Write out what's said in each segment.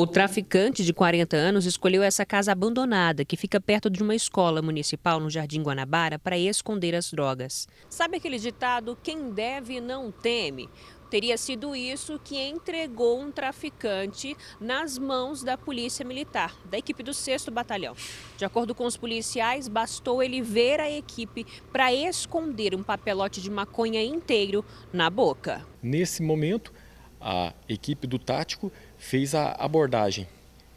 O traficante de 40 anos escolheu essa casa abandonada, que fica perto de uma escola municipal no Jardim Guanabara, para esconder as drogas. Sabe aquele ditado: quem deve não teme? Teria sido isso que entregou um traficante nas mãos da Polícia Militar, da equipe do 6 Batalhão. De acordo com os policiais, bastou ele ver a equipe para esconder um papelote de maconha inteiro na boca. Nesse momento, a equipe do tático fez a abordagem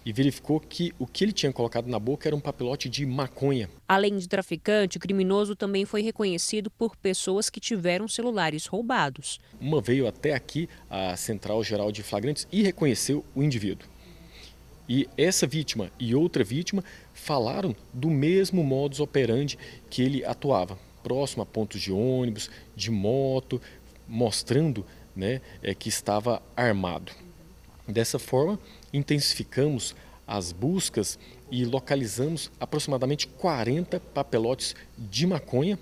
e verificou que o que ele tinha colocado na boca era um papelote de maconha. Além de traficante, o criminoso também foi reconhecido por pessoas que tiveram celulares roubados. Uma veio até aqui, a Central Geral de Flagrantes, e reconheceu o indivíduo. E essa vítima e outra vítima falaram do mesmo modus operandi que ele atuava, próximo a pontos de ônibus, de moto, mostrando né, é, que estava armado. Dessa forma, intensificamos as buscas e localizamos aproximadamente 40 papelotes de maconha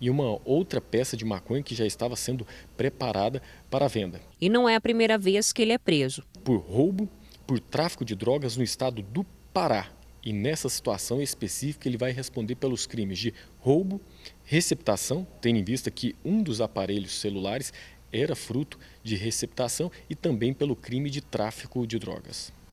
e uma outra peça de maconha que já estava sendo preparada para venda. E não é a primeira vez que ele é preso. Por roubo, por tráfico de drogas no estado do Pará. E nessa situação específica, ele vai responder pelos crimes de roubo, receptação, tendo em vista que um dos aparelhos celulares era fruto de receptação e também pelo crime de tráfico de drogas.